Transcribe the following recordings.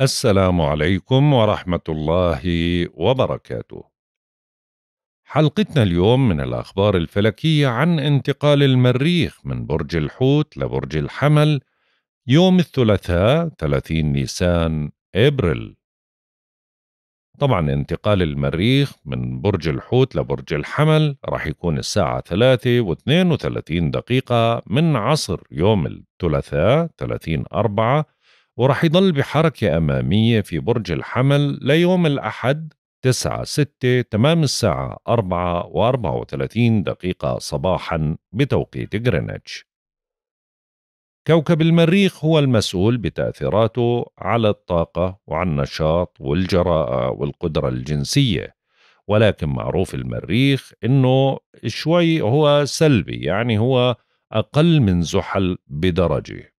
السلام عليكم ورحمة الله وبركاته. حلقتنا اليوم من الأخبار الفلكية عن انتقال المريخ من برج الحوت لبرج الحمل يوم الثلاثاء 30 نيسان ابريل. طبعا انتقال المريخ من برج الحوت لبرج الحمل راح يكون الساعة 3 و 32 دقيقة من عصر يوم الثلاثاء 30 أربعة وراح يضل بحركة أمامية في برج الحمل ليوم الأحد 9 6 تمام الساعة 4 و 34 دقيقة صباحا بتوقيت غرينتش كوكب المريخ هو المسؤول بتأثيراته على الطاقة وعن النشاط والجراءة والقدرة الجنسية ولكن معروف المريخ انه شوي هو سلبي يعني هو اقل من زحل بدرجه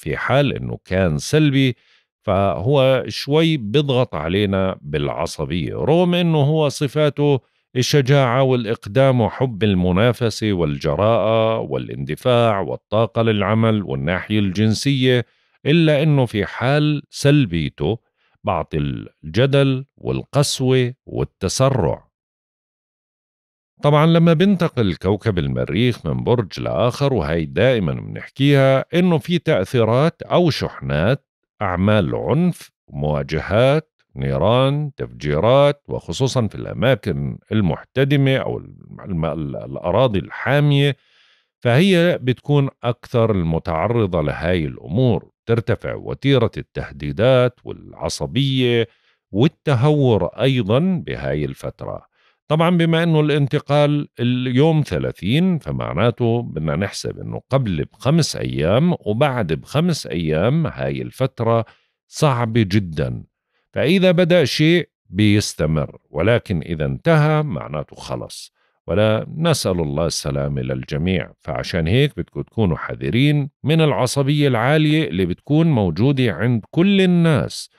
في حال انه كان سلبي فهو شوي بيضغط علينا بالعصبية رغم انه هو صفاته الشجاعة والإقدام وحب المنافسة والجراءة والاندفاع والطاقة للعمل والناحية الجنسية إلا أنه في حال سلبيته بعض الجدل والقسوة والتسرع طبعا لما بينتقل كوكب المريخ من برج لآخر وهي دائما بنحكيها إنه في تأثيرات أو شحنات أعمال عنف مواجهات نيران تفجيرات وخصوصا في الأماكن المحتدمة أو الأراضي الحامية فهي بتكون أكثر المتعرضة لهاي الأمور ترتفع وتيرة التهديدات والعصبية والتهور أيضا بهاي الفترة طبعا بما انه الانتقال اليوم 30 فمعناته بدنا نحسب انه قبل بخمس ايام وبعد بخمس ايام هاي الفتره صعبه جدا فاذا بدا شيء بيستمر ولكن اذا انتهى معناته خلص ولا نسال الله السلامه للجميع فعشان هيك بدكم تكونوا حذرين من العصبيه العاليه اللي بتكون موجوده عند كل الناس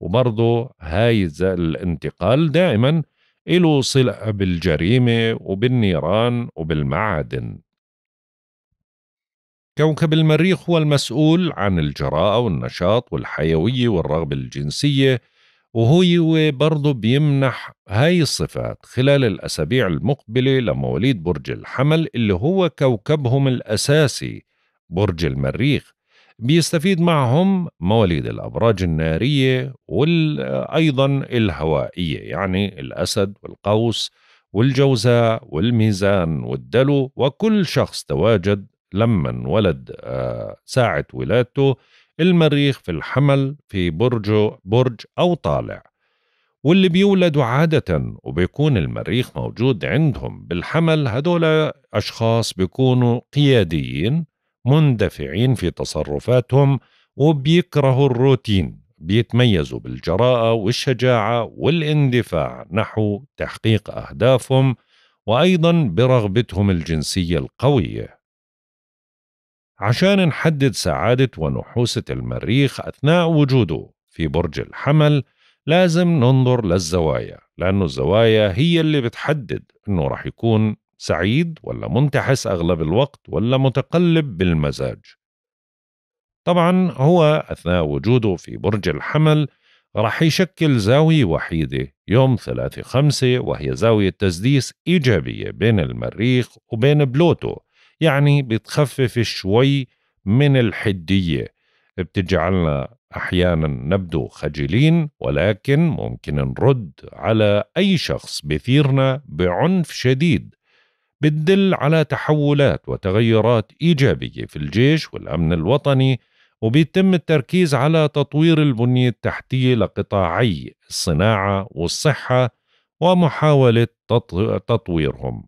وبرضه هاي الانتقال دائما إلو صلة بالجريمة وبالنيران وبالمعادن كوكب المريخ هو المسؤول عن الجراءة والنشاط والحيوية والرغبة الجنسية وهو برضه بيمنح هاي الصفات خلال الأسابيع المقبلة لمواليد برج الحمل اللي هو كوكبهم الأساسي برج المريخ بيستفيد معهم مواليد الأبراج النارية وأيضا الهوائية يعني الأسد والقوس والجوزاء والميزان والدلو وكل شخص تواجد لما ولد آه، ساعة ولادته المريخ في الحمل في برجه برج أو طالع واللي بيولدوا عادة وبيكون المريخ موجود عندهم بالحمل هدول أشخاص بيكونوا قياديين مندفعين في تصرفاتهم وبيكرهوا الروتين بيتميزوا بالجراءة والشجاعة والاندفاع نحو تحقيق أهدافهم وأيضا برغبتهم الجنسية القوية عشان نحدد سعادة ونحوسة المريخ أثناء وجوده في برج الحمل لازم ننظر للزوايا لأنه الزوايا هي اللي بتحدد أنه رح يكون سعيد ولا منتحس أغلب الوقت ولا متقلب بالمزاج طبعا هو أثناء وجوده في برج الحمل راح يشكل زاوية وحيدة يوم ثلاثة خمسة وهي زاوية تسديس إيجابية بين المريخ وبين بلوتو يعني بتخفف شوي من الحدية بتجعلنا أحيانا نبدو خجلين ولكن ممكن نرد على أي شخص بثيرنا بعنف شديد بتدل على تحولات وتغيرات إيجابية في الجيش والأمن الوطني وبيتم التركيز على تطوير البنية التحتية لقطاعي الصناعة والصحة ومحاولة تطويرهم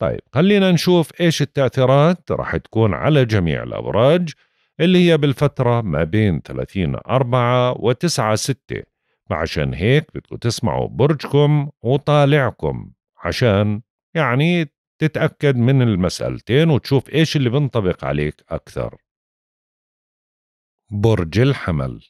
طيب خلينا نشوف إيش التأثيرات رح تكون على جميع الأبراج اللي هي بالفترة ما بين 30 4 و 9 6 فعشان هيك بدكم تسمعوا برجكم وطالعكم عشان يعني تتأكد من المسألتين وتشوف إيش اللي بنطبق عليك أكثر برج الحمل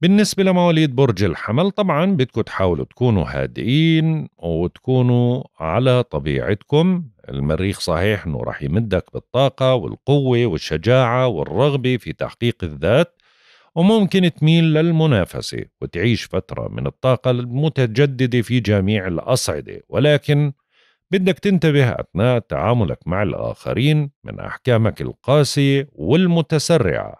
بالنسبة لمواليد برج الحمل طبعا بدكم تحاولوا تكونوا هادئين وتكونوا على طبيعتكم المريخ صحيح انه رح يمدك بالطاقة والقوة والشجاعة والرغبة في تحقيق الذات وممكن تميل للمنافسة وتعيش فترة من الطاقة المتجددة في جميع الأصعدة ولكن بدك تنتبه أثناء تعاملك مع الآخرين من أحكامك القاسية والمتسرعة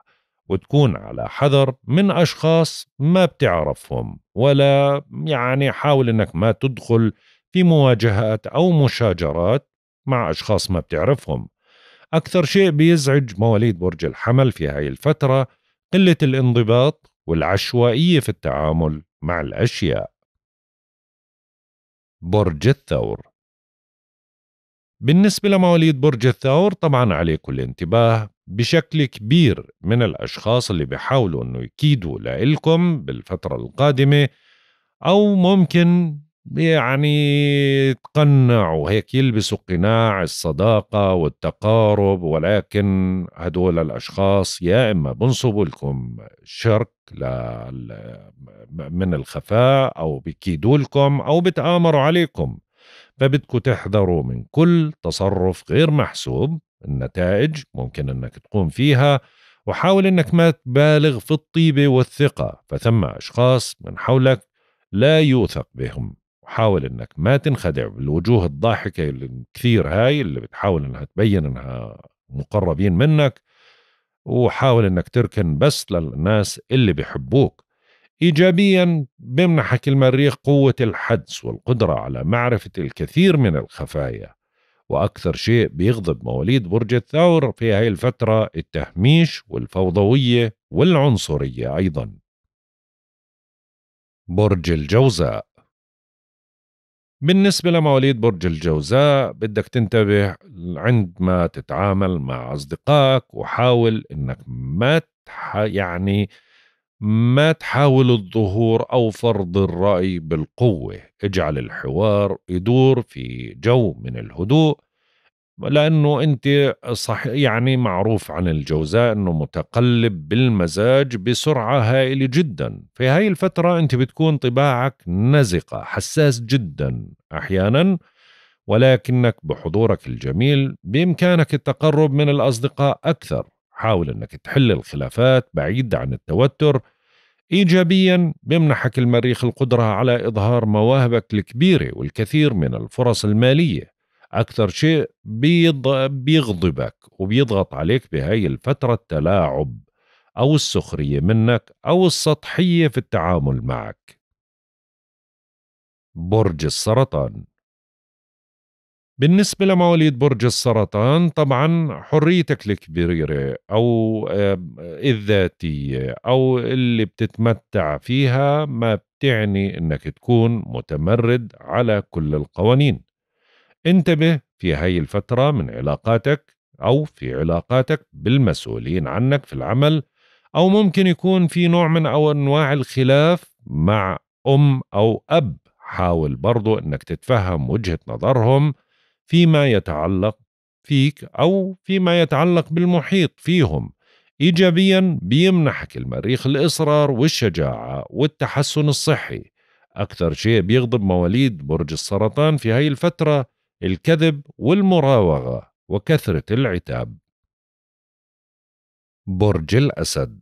وتكون على حذر من أشخاص ما بتعرفهم ولا يعني حاول أنك ما تدخل في مواجهات أو مشاجرات مع أشخاص ما بتعرفهم أكثر شيء بيزعج مواليد برج الحمل في هاي الفترة قلة الانضباط والعشوائية في التعامل مع الأشياء. برج الثور بالنسبة لمواليد برج الثور طبعا عليكم الانتباه بشكل كبير من الأشخاص اللي بيحاولوا أنه يكيدوا لإلكم بالفترة القادمة أو ممكن يعني تقنعوا هيك يلبسوا قناع الصداقة والتقارب ولكن هدول الأشخاص يا إما بنصبوا لكم شرك من الخفاء أو بكيدوا لكم أو بتآمروا عليكم فبدكم تحذروا من كل تصرف غير محسوب النتائج ممكن انك تقوم فيها وحاول انك ما تبالغ في الطيبة والثقة فثم اشخاص من حولك لا يوثق بهم حاول انك ما تنخدع بالوجوه الضاحكه الكثير هاي اللي بتحاول انها تبين انها مقربين منك وحاول انك تركن بس للناس اللي بحبوك ايجابيا بمنحك المريخ قوه الحدس والقدره على معرفه الكثير من الخفايا واكثر شيء بيغضب مواليد برج الثور في هاي الفتره التهميش والفوضويه والعنصريه ايضا برج الجوزاء بالنسبة لمواليد برج الجوزاء بدك تنتبه عندما تتعامل مع أصدقائك وحاول إنك ما تح... يعني ما تحاول الظهور أو فرض الرأي بالقوة اجعل الحوار يدور في جو من الهدوء لانه انت صح يعني معروف عن الجوزاء انه متقلب بالمزاج بسرعه هائله جدا في هاي الفتره انت بتكون طباعك نزقه حساس جدا احيانا ولكنك بحضورك الجميل بامكانك التقرب من الاصدقاء اكثر حاول انك تحل الخلافات بعيد عن التوتر ايجابيا بمنحك المريخ القدره على اظهار مواهبك الكبيره والكثير من الفرص الماليه أكثر شيء بيض... بيغضبك وبيضغط عليك بهاي الفترة التلاعب أو السخرية منك أو السطحية في التعامل معك برج السرطان بالنسبة لمواليد برج السرطان طبعا حريتك الكبيرة أو الذاتية أو اللي بتتمتع فيها ما بتعني أنك تكون متمرد على كل القوانين انتبه في هاي الفترة من علاقاتك أو في علاقاتك بالمسؤولين عنك في العمل أو ممكن يكون في نوع من أو أنواع الخلاف مع أم أو أب حاول برضو أنك تتفهم وجهة نظرهم فيما يتعلق فيك أو فيما يتعلق بالمحيط فيهم إيجابيا بيمنحك المريخ الإصرار والشجاعة والتحسن الصحي أكثر شيء بيغضب مواليد برج السرطان في هاي الفترة الكذب والمراوغة وكثرة العتاب برج الأسد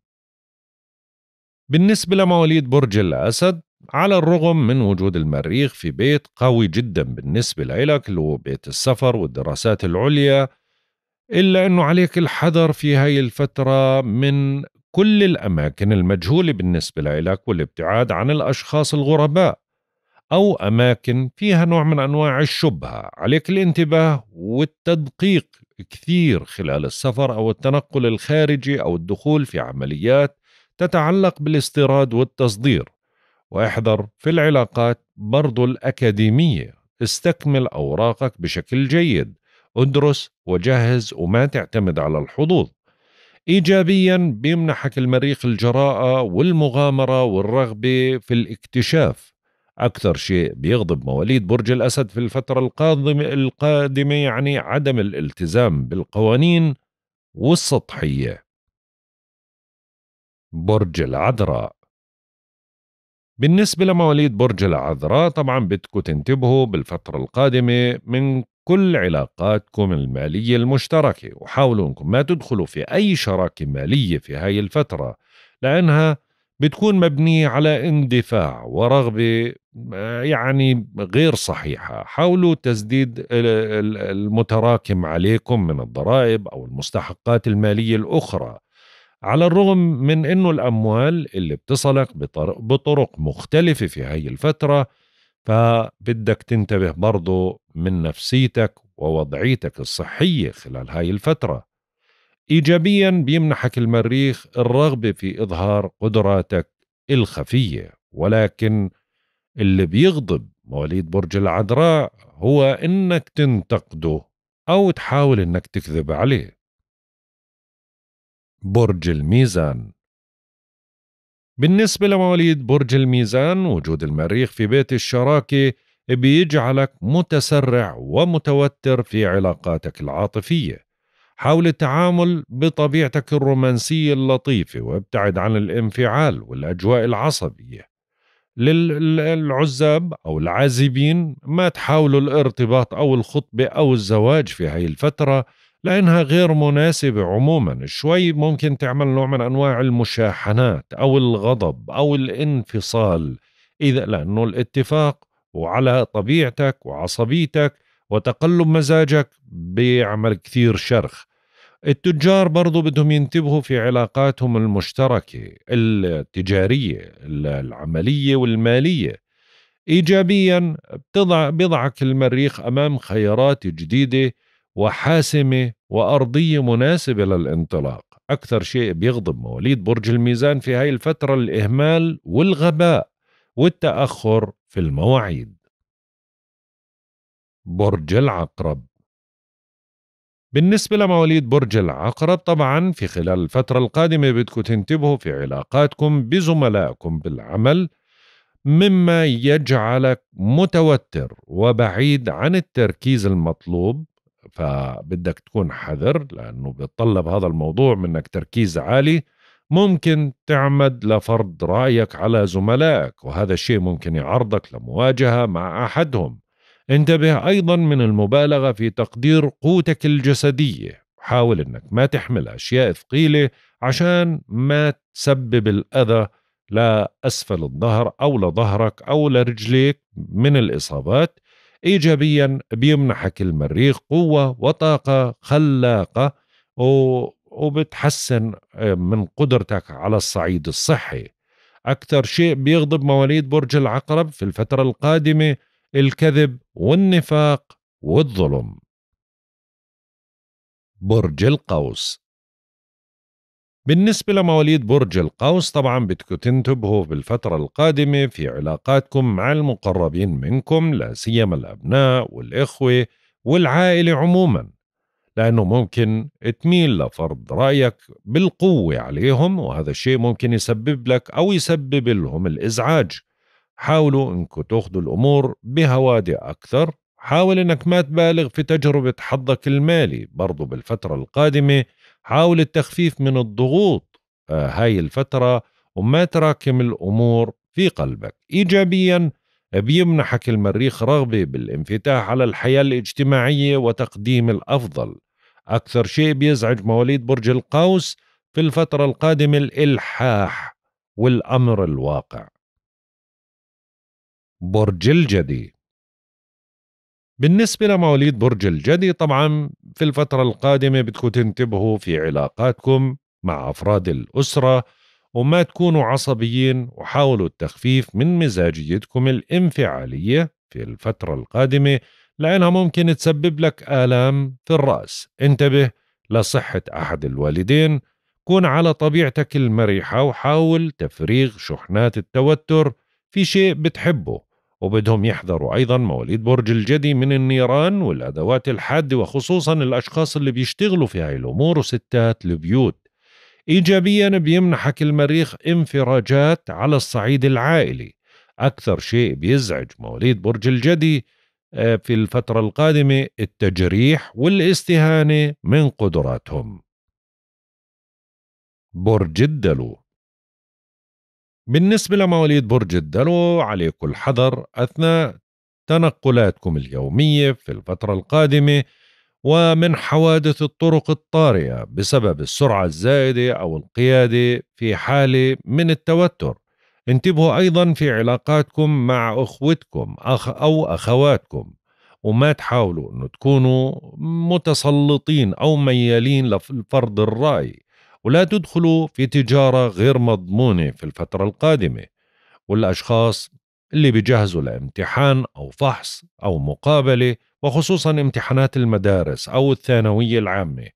بالنسبة لمواليد برج الأسد على الرغم من وجود المريخ في بيت قوي جدا بالنسبة لإلك اللي هو بيت السفر والدراسات العليا إلا أنه عليك الحذر في هاي الفترة من كل الأماكن المجهولة بالنسبة لإلك والابتعاد عن الأشخاص الغرباء أو أماكن فيها نوع من أنواع الشبهة عليك الانتباه والتدقيق كثير خلال السفر أو التنقل الخارجي أو الدخول في عمليات تتعلق بالاستيراد والتصدير واحذر في العلاقات برضو الأكاديمية استكمل أوراقك بشكل جيد ادرس وجهز وما تعتمد على الحظوظ ايجابيا بيمنحك المريخ الجراءه والمغامره والرغبه في الاكتشاف أكثر شيء بيغضب مواليد برج الأسد في الفترة القادمة القادمة يعني عدم الالتزام بالقوانين والسطحية برج العذراء بالنسبة لمواليد برج العذراء طبعا بدكم تنتبهوا بالفترة القادمة من كل علاقاتكم المالية المشتركة وحاولوا انكم ما تدخلوا في أي شراكة مالية في هاي الفترة لأنها بتكون مبنية على اندفاع ورغبة يعني غير صحيحه، حاولوا تسديد المتراكم عليكم من الضرائب او المستحقات الماليه الاخرى. على الرغم من انه الاموال اللي بتصلك بطرق مختلفه في هاي الفتره فبدك تنتبه برضو من نفسيتك ووضعيتك الصحيه خلال هاي الفتره. ايجابيا بيمنحك المريخ الرغبه في اظهار قدراتك الخفيه ولكن اللي بيغضب مواليد برج العذراء هو انك تنتقده او تحاول انك تكذب عليه برج الميزان بالنسبة لمواليد برج الميزان وجود المريخ في بيت الشراكة بيجعلك متسرع ومتوتر في علاقاتك العاطفية حاول التعامل بطبيعتك الرومانسية اللطيفة وابتعد عن الانفعال والأجواء العصبية للعزاب أو العازبين ما تحاولوا الارتباط أو الخطبة أو الزواج في هاي الفترة لأنها غير مناسبة عموما شوي ممكن تعمل نوع من أنواع المشاحنات أو الغضب أو الانفصال إذا لأنه الاتفاق وعلى طبيعتك وعصبيتك وتقلب مزاجك بيعمل كثير شرخ التجار برضو بدهم ينتبهوا في علاقاتهم المشتركة التجارية العملية والمالية إيجابيا بتضع بضعك المريخ أمام خيارات جديدة وحاسمة وأرضية مناسبة للانطلاق أكثر شيء بيغضب مواليد برج الميزان في هاي الفترة الإهمال والغباء والتأخر في المواعيد برج العقرب بالنسبة لمواليد برج العقرب طبعا في خلال الفترة القادمة بدكم تنتبهوا في علاقاتكم بزملائكم بالعمل مما يجعلك متوتر وبعيد عن التركيز المطلوب فبدك تكون حذر لأنه بيتطلب هذا الموضوع منك تركيز عالي ممكن تعمد لفرض رأيك على زملائك وهذا الشيء ممكن يعرضك لمواجهة مع أحدهم انتبه أيضا من المبالغة في تقدير قوتك الجسدية حاول أنك ما تحمل أشياء ثقيلة عشان ما تسبب الأذى لأسفل الظهر أو لظهرك أو لرجليك من الإصابات إيجابيا بيمنحك المريخ قوة وطاقة خلاقة وبتحسن من قدرتك على الصعيد الصحي أكثر شيء بيغضب مواليد برج العقرب في الفترة القادمة الكذب والنفاق والظلم برج القوس بالنسبة لمواليد برج القوس طبعا بدكم تنتبهوا بالفترة القادمة في علاقاتكم مع المقربين منكم لا سيما الأبناء والإخوة والعائلة عموما لأنه ممكن تميل لفرض رأيك بالقوة عليهم وهذا الشيء ممكن يسبب لك أو يسبب لهم الإزعاج حاولوا انكم تاخذوا الامور بهوادي اكثر حاول انك ما تبالغ في تجربة حظك المالي برضو بالفترة القادمة حاول التخفيف من الضغوط آه، هاي الفترة وما تراكم الأمور في قلبك إيجابيا بيمنحك المريخ رغبة بالانفتاح على الحياة الاجتماعية وتقديم الأفضل أكثر شيء بيزعج مواليد برج القوس في الفترة القادمة الإلحاح والأمر الواقع برج الجدي بالنسبة لمواليد برج الجدي طبعا في الفترة القادمة بدكم تنتبهوا في علاقاتكم مع أفراد الأسرة وما تكونوا عصبيين وحاولوا التخفيف من مزاجيتكم الانفعالية في الفترة القادمة لأنها ممكن تسبب لك آلام في الرأس انتبه لصحة أحد الوالدين كون على طبيعتك المرحة وحاول تفريغ شحنات التوتر في شيء بتحبه وبدهم يحذروا أيضا مواليد برج الجدي من النيران والأدوات الحادة وخصوصا الأشخاص اللي بيشتغلوا في هاي الأمور وستات البيوت إيجابيا بيمنحك المريخ انفراجات على الصعيد العائلي أكثر شيء بيزعج مواليد برج الجدي آه، في الفترة القادمة التجريح والاستهانة من قدراتهم برج الدلو بالنسبة لمواليد برج الدلو عليكم الحذر أثناء تنقلاتكم اليومية في الفترة القادمة ومن حوادث الطرق الطارئة بسبب السرعة الزائدة أو القيادة في حالة من التوتر انتبهوا أيضا في علاقاتكم مع أخوتكم أخ أو أخواتكم وما تحاولوا أن تكونوا متسلطين أو ميالين لفرض الرأي ولا تدخلوا في تجارة غير مضمونة في الفترة القادمة والأشخاص اللي بيجهزوا لامتحان أو فحص أو مقابلة وخصوصا امتحانات المدارس أو الثانوية العامة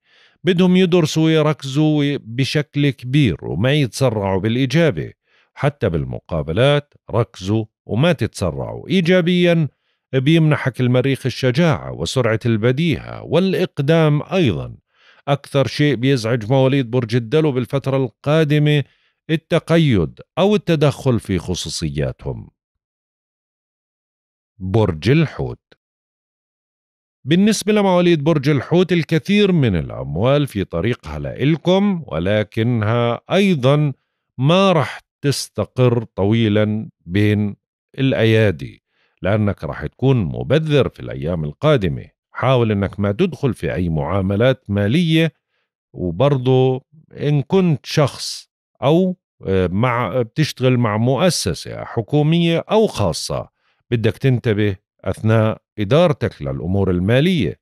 بدهم يدرسوا ويركزوا بشكل كبير وما يتسرعوا بالإجابة حتى بالمقابلات ركزوا وما تتسرعوا إيجابياً بيمنحك المريخ الشجاعة وسرعة البديهة والإقدام أيضا أكثر شيء بيزعج مواليد برج الدلو بالفترة القادمة التقيد أو التدخل في خصوصياتهم برج الحوت بالنسبة لمواليد برج الحوت الكثير من الأموال في طريقها لإلكم ولكنها أيضا ما رح تستقر طويلا بين الأيادي لأنك رح تكون مبذر في الأيام القادمة حاول انك ما تدخل في اي معاملات ماليه وبرضه ان كنت شخص او آه، مع بتشتغل مع مؤسسه حكوميه او خاصه بدك تنتبه اثناء ادارتك للامور الماليه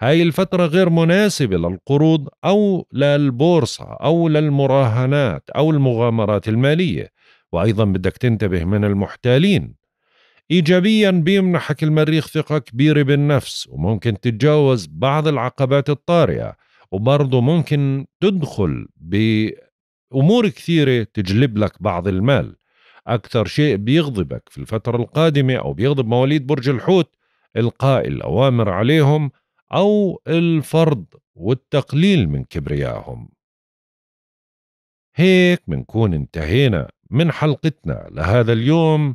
هاي الفتره غير مناسبه للقروض او للبورصه او للمراهنات او المغامرات الماليه وايضا بدك تنتبه من المحتالين ايجابيا بيمنحك المريخ ثقه كبيره بالنفس وممكن تتجاوز بعض العقبات الطارئه وبرضه ممكن تدخل بامور كثيره تجلب لك بعض المال اكثر شيء بيغضبك في الفتره القادمه او بيغضب مواليد برج الحوت القاء الاوامر عليهم او الفرض والتقليل من كبريائهم هيك منكون انتهينا من حلقتنا لهذا اليوم